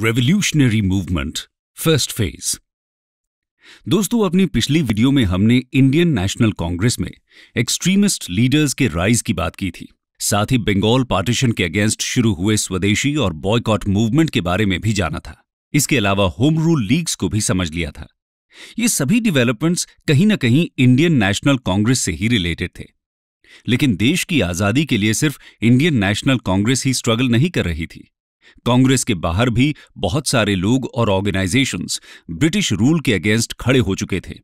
Revolutionary movement first phase दोस्तों अपनी पिछली वीडियो में हमने इंडियन नेशनल कांग्रेस में एक्सट्रीमिस्ट लीडर्स के राइज की बात की थी साथ ही बंगाल पार्टीशन के अगेंस्ट शुरू हुए स्वदेशी और बॉयकॉट मूवमेंट के बारे में भी जाना था इसके अलावा होम रूल लीग्स को भी समझ लिया था ये सभी डेवलपमेंट्स कहीं ना कहीं इंडियन नेशनल कांग्रेस से ही रिलेटेड थे लेकिन देश की आजादी के लिए सिर्फ इंडियन नेशनल कांग्रेस ही स्ट्रगल नहीं कर रही थी कांग्रेस के बाहर भी बहुत सारे लोग और ऑर्गेनाइजेशंस ब्रिटिश रूल के अगेंस्ट खड़े हो चुके थे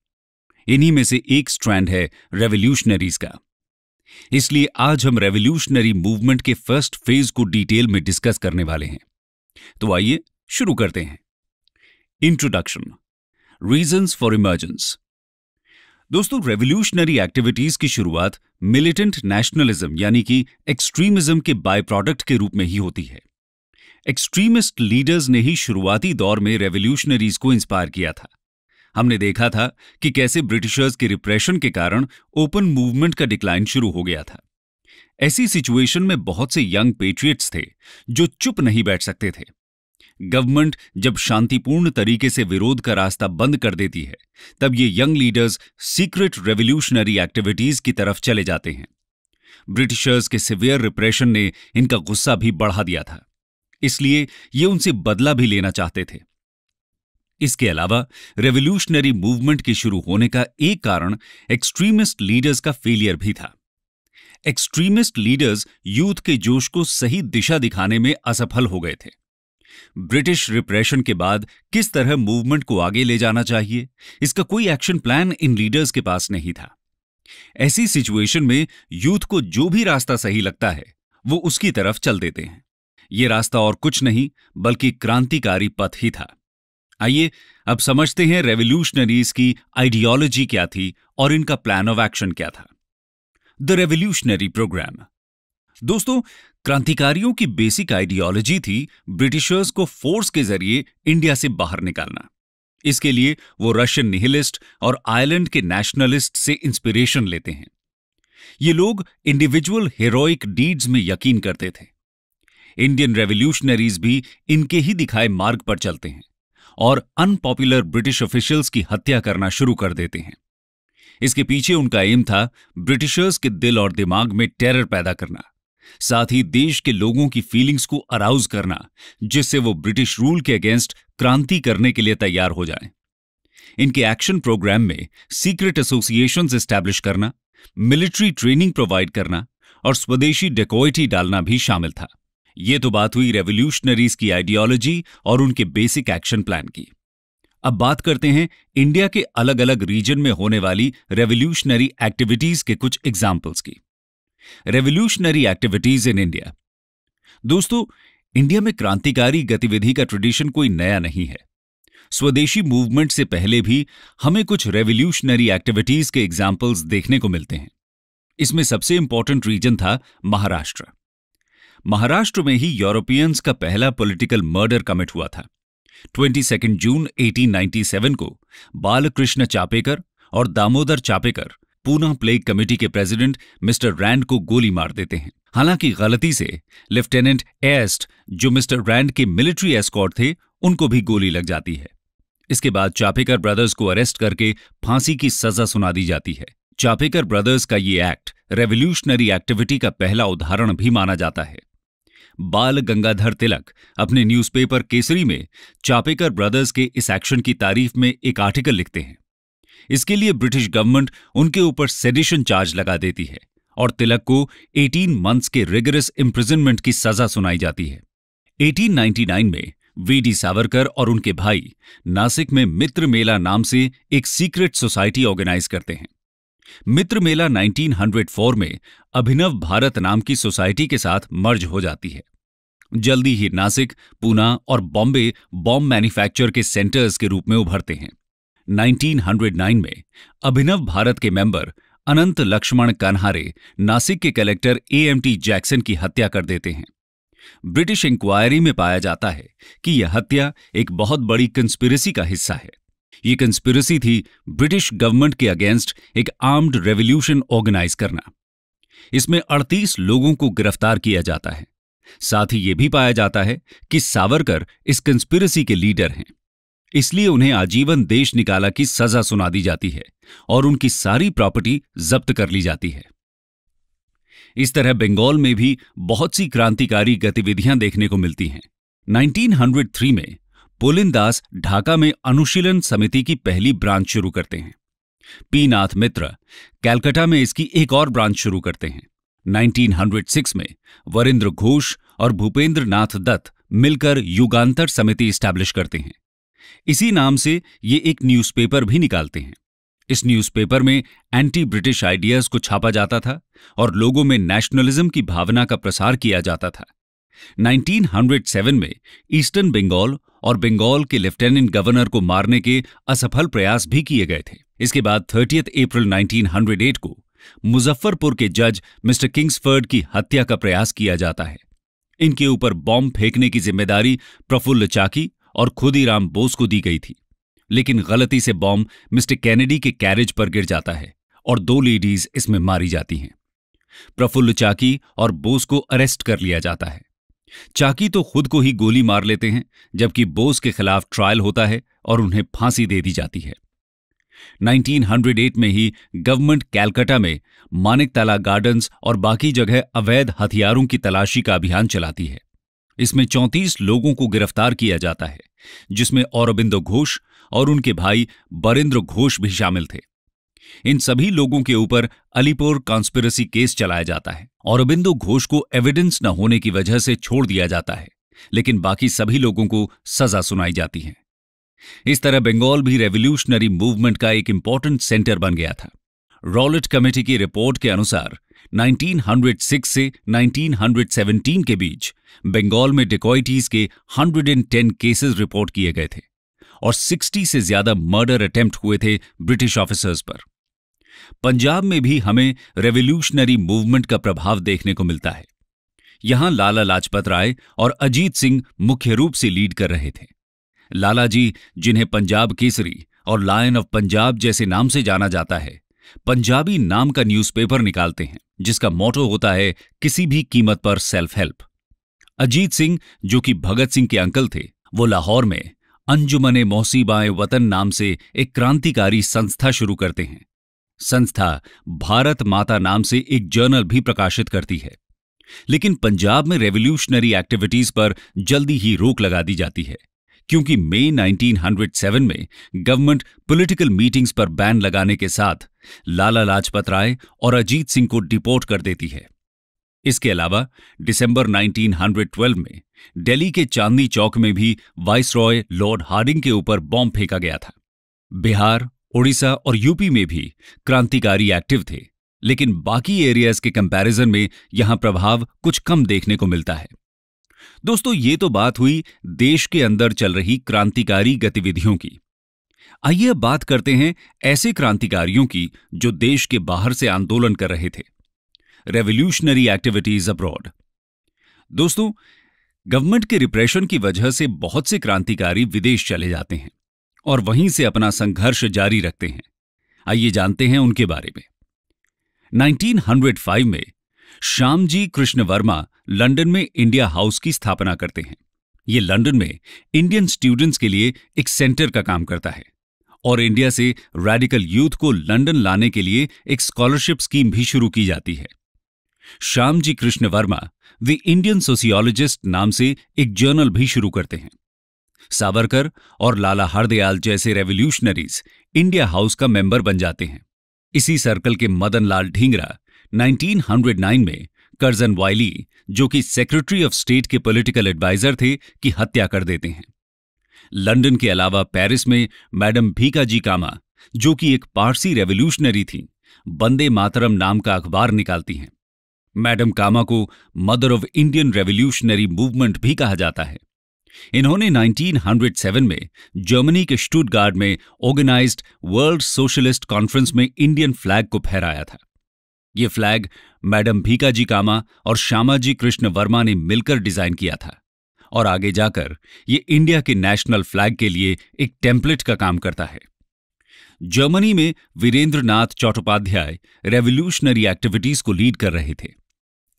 इन्हीं में से एक स्ट्रैंड है रेवोल्यूशनरीज का इसलिए आज हम रेवोल्यूशनरी मूवमेंट के फर्स्ट फेज को डिटेल में डिस्कस करने वाले हैं तो आइए शुरू करते हैं इंट्रोडक्शन रीजंस फॉर इमर्जेंस दोस्तों रेवोल्यूशनरी एक्टिविटीज की शुरुआत मिलिटेंट नेशनलिज्म यानी कि एक्सट्रीमिज्म के बाय प्रोडक्ट के रूप में ही होती है एक्सट्रीमिस्ट लीडर्स ने ही शुरुआती दौर में रेवोल्यूशनरीज को इंस्पायर किया था हमने देखा था कि कैसे ब्रिटिशर्स के रिप्रेशन के कारण ओपन मूवमेंट का डिक्लाइन शुरू हो गया था ऐसी सिचुएशन में बहुत से यंग पेट्रियट्स थे जो चुप नहीं बैठ सकते थे गवर्नमेंट जब शांतिपूर्ण तरीके से विरोध का रास्ता बंद कर देती है तब ये young leaders secret revolutionary activities की तरफ चले जाते हैं ब्रिटिशर्स के सिवियर रिप्रेशन ने इनका गुस्सा भी बढ़ा दिया था इसलिए ये उनसे बदला भी लेना चाहते थे इसके अलावा रेवोल्यूशनरी मूवमेंट के शुरू होने का एक कारण एक्सट्रीमिस्ट लीडर्स का फेलियर भी था एक्सट्रीमिस्ट लीडर्स यूथ के जोश को सही दिशा दिखाने में असफल हो गए थे ब्रिटिश रिप्रेशन के बाद किस तरह मूवमेंट को आगे ले जाना चाहिए इसका कोई एक्शन प्लान इन लीडर्स के पास नहीं था ऐसी सिचुएशन में यूथ को जो भी रास्ता सही लगता है वो उसकी तरफ चल देते हैं ये रास्ता और कुछ नहीं बल्कि क्रांतिकारी पथ ही था आइए अब समझते हैं रेवोल्यूशनरीज की आइडियोलॉजी क्या थी और इनका प्लान ऑफ एक्शन क्या था द रेवोल्यूशनरी प्रोग्राम दोस्तों क्रांतिकारियों की बेसिक आइडियोलॉजी थी ब्रिटिशर्स को फोर्स के जरिए इंडिया से बाहर निकालना इसके लिए वो रशियन निहिलिस्ट और आयरलैंड के नेशनलिस्ट से इंस्पिरेशन लेते हैं ये लोग इंडिविजुअल हेरोइक डीड्स में यकीन करते थे इंडियन रेवोल्यूशनरीज भी इनके ही दिखाए मार्ग पर चलते हैं और अनपॉपुलर ब्रिटिश ऑफिशियल्स की हत्या करना शुरू कर देते हैं इसके पीछे उनका एम था ब्रिटिशर्स के दिल और दिमाग में टेरर पैदा करना साथ ही देश के लोगों की फीलिंग्स को अराउज करना जिससे वो ब्रिटिश रूल के अगेंस्ट क्रांति करने के लिए तैयार हो जाएं। इनके एक्शन प्रोग्राम में सीक्रेट एसोसिएशन स्टैब्लिश करना मिलिट्री ट्रेनिंग प्रोवाइड करना और स्वदेशी डेकोइटी डालना भी शामिल था ये तो बात हुई रेवोल्यूशनरीज की आइडियोलॉजी और उनके बेसिक एक्शन प्लान की अब बात करते हैं इंडिया के अलग अलग रीजन में होने वाली रेवोल्यूशनरी एक्टिविटीज के कुछ एग्जाम्पल्स की रेवोल्यूशनरी एक्टिविटीज इन इंडिया दोस्तों इंडिया में क्रांतिकारी गतिविधि का ट्रेडिशन कोई नया नहीं है स्वदेशी मूवमेंट से पहले भी हमें कुछ रेवोल्यूशनरी एक्टिविटीज के एग्जाम्पल्स देखने को मिलते हैं इसमें सबसे इंपॉर्टेंट रीजन था महाराष्ट्र महाराष्ट्र में ही यूरोपियंस का पहला पॉलिटिकल मर्डर कमिट हुआ था ट्वेंटी सेकेंड जून 1897 को बालकृष्ण चापेकर और दामोदर चापेकर पूना प्लेग कमेटी के प्रेसिडेंट मिस्टर रैंड को गोली मार देते हैं हालांकि गलती से लेफ्टिनेंट एस्ट जो मिस्टर रैंड के मिलिट्री एस्कॉर्ड थे उनको भी गोली लग जाती है इसके बाद चापेकर ब्रदर्स को अरेस्ट करके फांसी की सजा सुना दी जाती है चापेकर ब्रदर्स का ये एक्ट रेवोल्यूशनरी एक्टिविटी का पहला उदाहरण भी माना जाता है बाल गंगाधर तिलक अपने न्यूज़पेपर केसरी में चापेकर ब्रदर्स के इस एक्शन की तारीफ में एक आर्टिकल लिखते हैं इसके लिए ब्रिटिश गवर्नमेंट उनके ऊपर सेडिशन चार्ज लगा देती है और तिलक को 18 मंथ्स के रिगरस इम्प्रिजनमेंट की सजा सुनाई जाती है 1899 में वीडी सावरकर और उनके भाई नासिक में मित्र मेला नाम से एक सीक्रेट सोसाइटी ऑर्गेनाइज करते हैं मित्र मेला 1904 में अभिनव भारत नाम की सोसाइटी के साथ मर्ज हो जाती है जल्दी ही नासिक पूना और बॉम्बे बॉम्ब मैन्युफैक्चर के सेंटर्स के रूप में उभरते हैं 1909 में अभिनव भारत के मेंबर अनंत लक्ष्मण कन्हारे नासिक के कलेक्टर एएमटी जैक्सन की हत्या कर देते हैं ब्रिटिश इंक्वायरी में पाया जाता है कि यह हत्या एक बहुत बड़ी कंस्पिरेसी का हिस्सा है ये कंस्पिरसी थी ब्रिटिश गवर्नमेंट के अगेंस्ट एक आर्म्ड रेवोल्यूशन ऑर्गेनाइज करना इसमें 38 लोगों को गिरफ्तार किया जाता है साथ ही ये भी पाया जाता है कि सावरकर इस कंस्पिरसी के लीडर हैं इसलिए उन्हें आजीवन देश निकाला की सजा सुना दी जाती है और उनकी सारी प्रॉपर्टी जब्त कर ली जाती है इस तरह बंगाल में भी बहुत सी क्रांतिकारी गतिविधियां देखने को मिलती हैं 1903 में दास ढाका में अनुशीलन समिति की पहली ब्रांच शुरू करते हैं पीनाथ मित्र कैलकाटा में इसकी एक और ब्रांच शुरू करते हैं 1906 में वरिंद्र घोष और भूपेंद्र नाथ दत्त मिलकर युगांतर समिति स्टैब्लिश करते हैं इसी नाम से ये एक न्यूज़पेपर भी निकालते हैं इस न्यूज़पेपर में एंटी ब्रिटिश आइडियाज को छापा जाता था और लोगों में नेशनलिज्म की भावना का प्रसार किया जाता था 1907 में ईस्टर्न बंगाल और बंगाल के लेफ्टिनेंट गवर्नर को मारने के असफल प्रयास भी किए गए थे इसके बाद थर्टी अप्रैल 1908 को मुजफ्फरपुर के जज मिस्टर किंग्सफर्ड की हत्या का प्रयास किया जाता है इनके ऊपर बॉम्ब फेंकने की जिम्मेदारी प्रफुल्ल चाकी और खुदीराम बोस को दी गई थी लेकिन गलती से बॉम्ब मिस्टर कैनेडी के कैरेज पर गिर जाता है और दो लेडीज इसमें मारी जाती हैं प्रफुल्ल चाकी और बोस को अरेस्ट कर लिया जाता है चाकी तो खुद को ही गोली मार लेते हैं जबकि बोस के खिलाफ ट्रायल होता है और उन्हें फांसी दे दी जाती है 1908 में ही गवर्नमेंट कैलकाटा में मानिकताला गार्डन्स और बाकी जगह अवैध हथियारों की तलाशी का अभियान चलाती है इसमें 34 लोगों को गिरफ्तार किया जाता है जिसमें औरबिंदो घोष और उनके भाई बरेंद्र घोष भी शामिल थे इन सभी लोगों के ऊपर अलीपोर कॉन्स्पिरसी केस चलाया जाता है और अरबिंदो घोष को एविडेंस न होने की वजह से छोड़ दिया जाता है लेकिन बाकी सभी लोगों को सजा सुनाई जाती है इस तरह बंगाल भी रेवोल्यूशनरी मूवमेंट का एक इंपॉर्टेंट सेंटर बन गया था रॉलेट कमेटी की रिपोर्ट के अनुसार 1906 से 1917 के बीच बंगाल में डिकॉइटीज के 110 केसेस रिपोर्ट किए गए थे और 60 से ज्यादा मर्डर अटेम्प्ट हुए थे ब्रिटिश ऑफिसर्स पर पंजाब में भी हमें रेवोल्यूशनरी मूवमेंट का प्रभाव देखने को मिलता है यहां लाला लाजपत राय और अजीत सिंह मुख्य रूप से लीड कर रहे थे लाला जी जिन्हें पंजाब केसरी और लायन ऑफ पंजाब जैसे नाम से जाना जाता है पंजाबी नाम का न्यूज़पेपर निकालते हैं जिसका मोटो होता है किसी भी कीमत पर सेल्फ हेल्प अजीत सिंह जो कि भगत सिंह के अंकल थे वो लाहौर में अंजुमन मोहसीबाए वतन नाम से एक क्रांतिकारी संस्था शुरू करते हैं संस्था भारत माता नाम से एक जर्नल भी प्रकाशित करती है लेकिन पंजाब में रेवोल्यूशनरी एक्टिविटीज पर जल्दी ही रोक लगा दी जाती है क्योंकि मई 1907 में गवर्नमेंट पॉलिटिकल मीटिंग्स पर बैन लगाने के साथ लाला लाजपत राय और अजीत सिंह को डिपोर्ट कर देती है इसके अलावा दिसंबर 1912 में दिल्ली के चांदनी चौक में भी वाइसरॉय लॉर्ड हार्डिंग के ऊपर बॉम्ब फेंका गया था बिहार ओडिशा और यूपी में भी क्रांतिकारी एक्टिव थे लेकिन बाकी एरियाज के कंपैरिजन में यहां प्रभाव कुछ कम देखने को मिलता है दोस्तों ये तो बात हुई देश के अंदर चल रही क्रांतिकारी गतिविधियों की आइए बात करते हैं ऐसे क्रांतिकारियों की जो देश के बाहर से आंदोलन कर रहे थे रेवोल्यूशनरी एक्टिविटीज अब्रॉड दोस्तों गवर्नमेंट के रिप्रेशन की वजह से बहुत से क्रांतिकारी विदेश चले जाते हैं और वहीं से अपना संघर्ष जारी रखते हैं आइए जानते हैं उनके बारे में 1905 में श्यामजी कृष्ण वर्मा लंदन में इंडिया हाउस की स्थापना करते हैं ये लंदन में इंडियन स्टूडेंट्स के लिए एक सेंटर का काम करता है और इंडिया से रेडिकल यूथ को लंदन लाने के लिए एक स्कॉलरशिप स्कीम भी शुरू की जाती है Shyamji Krishna Varma the Indian sociologist नाम से एक जर्नल भी शुरू करते हैं सावरकर और लाला हरदयाल जैसे रेवोल्यूशनरीज इंडिया हाउस का मेंबर बन जाते हैं इसी सर्कल के मदन लाल ढींगरा 1909 में कर्जन वाइली जो कि सेक्रेटरी ऑफ स्टेट के पॉलिटिकल एडवाइजर थे की हत्या कर देते हैं लंदन के अलावा पेरिस में मैडम जी कामा जो कि एक पारसी रेवोल्यूशनरी थी बंदे मातरम नाम का अखबार निकालती हैं मैडम कामा को mother of Indian revolutionary movement भी कहा जाता है इन्होंने 1907 में जर्मनी के स्टूटगार्ड में ऑर्गेनाइज्ड वर्ल्ड सोशलिस्ट कॉन्फ्रेंस में इंडियन फ्लैग को फहराया था ये फ्लैग मैडम भीकाजी कामा और श्यामाजी कृष्ण वर्मा ने मिलकर डिजाइन किया था और आगे जाकर ये इंडिया के नेशनल फ्लैग के लिए एक टेम्पलेट का काम करता है जर्मनी में वीरेंद्र नाथ चट्टोपाध्याय रेवोल्यूशनरी एक्टिविटीज को लीड कर रहे थे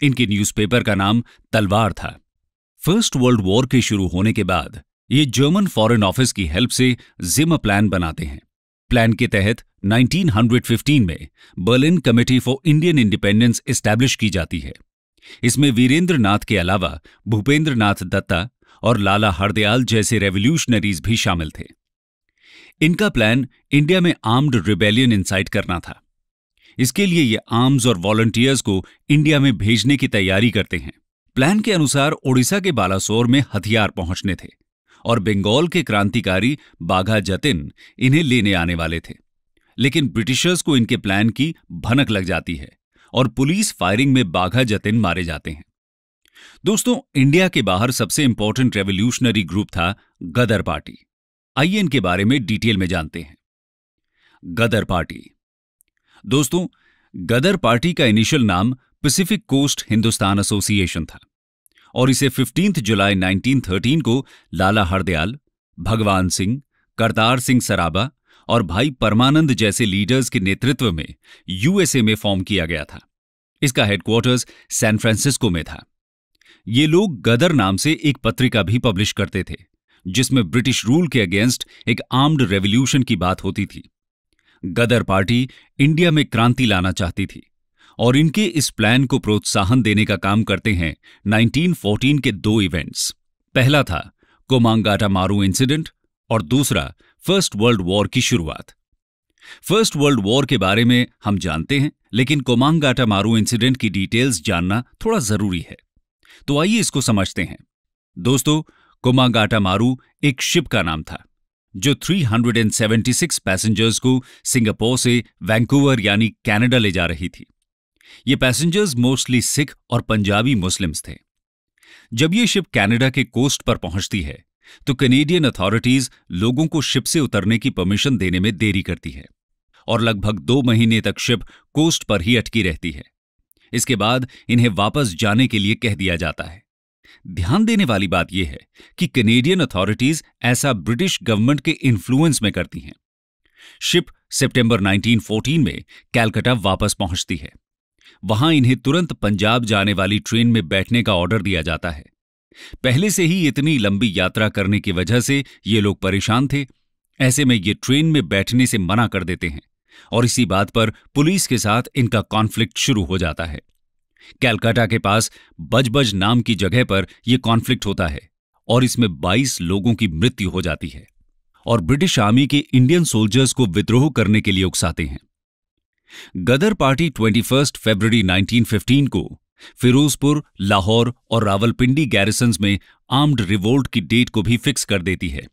इनके न्यूज़पेपर का नाम तलवार था फर्स्ट वर्ल्ड वॉर के शुरू होने के बाद ये जर्मन फॉरेन ऑफिस की हेल्प से जिम प्लान बनाते हैं प्लान के तहत 1915 में Berlin committee for Indian independence establish की जाती है इसमें वीरेंद्र नाथ के अलावा भूपेंद्र नाथ दत्ता और लाला हरदयाल जैसे रेवोल्यूशनरीज भी शामिल थे इनका प्लान इंडिया में आर्म्ड रिबेलियन इंसाइट करना था इसके लिए ये आर्म्स और वॉलंटियर्स को इंडिया में भेजने की तैयारी करते हैं प्लान के अनुसार ओडिशा के बालासोर में हथियार पहुंचने थे और बंगाल के क्रांतिकारी बाघा जतिन इन्हें लेने आने वाले थे लेकिन ब्रिटिशर्स को इनके प्लान की भनक लग जाती है और पुलिस फायरिंग में बाघा जतिन मारे जाते हैं दोस्तों इंडिया के बाहर सबसे इंपॉर्टेंट रेवोल्यूशनरी ग्रुप था गदर पार्टी आइए इनके बारे में डिटेल में जानते हैं गदर पार्टी दोस्तों गदर पार्टी का इनिशियल नाम पैसिफिक कोस्ट हिंदुस्तान एसोसिएशन था और इसे 15 जुलाई 1913 को लाला हरदयाल भगवान सिंह करतार सिंह सराबा और भाई परमानंद जैसे लीडर्स के नेतृत्व में यूएसए में फॉर्म किया गया था इसका हेडक्वार्टर्स सैन फ्रांसिस्को में था ये लोग गदर नाम से एक पत्रिका भी पब्लिश करते थे जिसमें ब्रिटिश रूल के अगेंस्ट एक आर्म्ड रेवोल्यूशन की बात होती थी गदर पार्टी इंडिया में क्रांति लाना चाहती थी और इनके इस प्लान को प्रोत्साहन देने का काम करते हैं 1914 के दो इवेंट्स पहला था कोमांगाटा मारू इंसिडेंट और दूसरा फर्स्ट वर्ल्ड वॉर की शुरुआत फर्स्ट वर्ल्ड वॉर के बारे में हम जानते हैं लेकिन कोमांगाटा मारू इंसिडेंट की डिटेल्स जानना थोड़ा जरूरी है तो आइए इसको समझते हैं दोस्तों कोमांगाटा मारू एक शिप का नाम था जो 376 पैसेंजर्स को सिंगापुर से वैंकूवर यानी कनाडा ले जा रही थी ये पैसेंजर्स मोस्टली सिख और पंजाबी मुस्लिम्स थे जब ये शिप कनाडा के कोस्ट पर पहुंचती है तो कैनेडियन अथॉरिटीज लोगों को शिप से उतरने की परमिशन देने में देरी करती है और लगभग दो महीने तक शिप कोस्ट पर ही अटकी रहती है इसके बाद इन्हें वापस जाने के लिए कह दिया जाता है ध्यान देने वाली बात यह है कि कैनेडियन अथॉरिटीज ऐसा ब्रिटिश गवर्नमेंट के इन्फ्लुएंस में करती हैं शिप सितंबर 1914 में कैलकाटा वापस पहुंचती है वहां इन्हें तुरंत पंजाब जाने वाली ट्रेन में बैठने का ऑर्डर दिया जाता है पहले से ही इतनी लंबी यात्रा करने की वजह से ये लोग परेशान थे ऐसे में ये ट्रेन में बैठने से मना कर देते हैं और इसी बात पर पुलिस के साथ इनका कॉन्फ्लिक्ट शुरू हो जाता है कैलकाटा के पास बजबज नाम की जगह पर यह कॉन्फ्लिक्ट होता है और इसमें 22 लोगों की मृत्यु हो जाती है और ब्रिटिश आर्मी के इंडियन सोल्जर्स को विद्रोह करने के लिए उकसाते हैं गदर पार्टी 21 फरवरी 1915 को फिरोजपुर लाहौर और रावलपिंडी गैरिसन्स में आर्म्ड रिवोल्ट की डेट को भी फिक्स कर देती है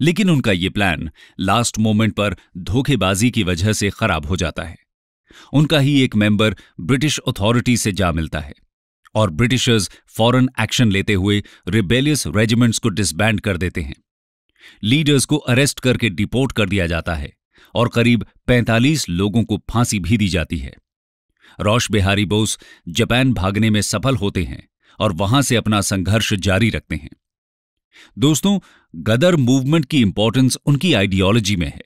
लेकिन उनका ये प्लान लास्ट मोमेंट पर धोखेबाजी की वजह से खराब हो जाता है उनका ही एक मेंबर ब्रिटिश अथॉरिटी से जा मिलता है और ब्रिटिशर्स फॉरन एक्शन लेते हुए रिबेलियस रेजिमेंट्स को डिसबैंड कर देते हैं लीडर्स को अरेस्ट करके डिपोर्ट कर दिया जाता है और करीब 45 लोगों को फांसी भी दी जाती है रोश बिहारी बोस जापान भागने में सफल होते हैं और वहां से अपना संघर्ष जारी रखते हैं दोस्तों गदर मूवमेंट की इंपॉर्टेंस उनकी आइडियोलॉजी में है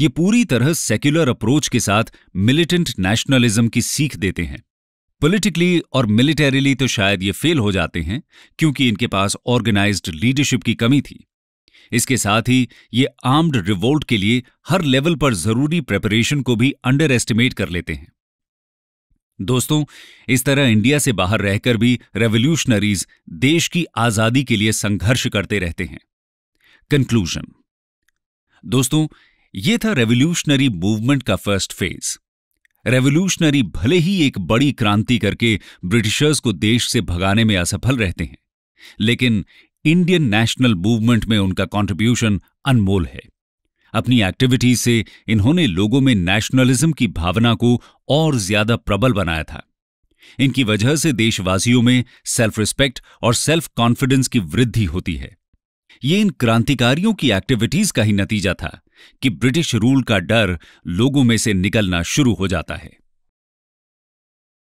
ये पूरी तरह सेक्युलर अप्रोच के साथ मिलिटेंट नेशनलिज्म की सीख देते हैं पॉलिटिकली और मिलिटेरिली तो शायद ये फेल हो जाते हैं क्योंकि इनके पास ऑर्गेनाइज्ड लीडरशिप की कमी थी इसके साथ ही ये आर्म्ड रिवोल्ट के लिए हर लेवल पर जरूरी प्रेपरेशन को भी अंडर एस्टिमेट कर लेते हैं दोस्तों इस तरह इंडिया से बाहर रहकर भी रेवोल्यूशनरीज देश की आजादी के लिए संघर्ष करते रहते हैं कंक्लूजन दोस्तों यह था रेवोल्यूशनरी मूवमेंट का फर्स्ट फेज रेवोल्यूशनरी भले ही एक बड़ी क्रांति करके ब्रिटिशर्स को देश से भगाने में असफल रहते हैं लेकिन इंडियन नेशनल मूवमेंट में उनका कंट्रीब्यूशन अनमोल है अपनी एक्टिविटीज से इन्होंने लोगों में नेशनलिज्म की भावना को और ज्यादा प्रबल बनाया था इनकी वजह से देशवासियों में सेल्फ रिस्पेक्ट और सेल्फ कॉन्फिडेंस की वृद्धि होती है ये इन क्रांतिकारियों की एक्टिविटीज का ही नतीजा था कि ब्रिटिश रूल का डर लोगों में से निकलना शुरू हो जाता है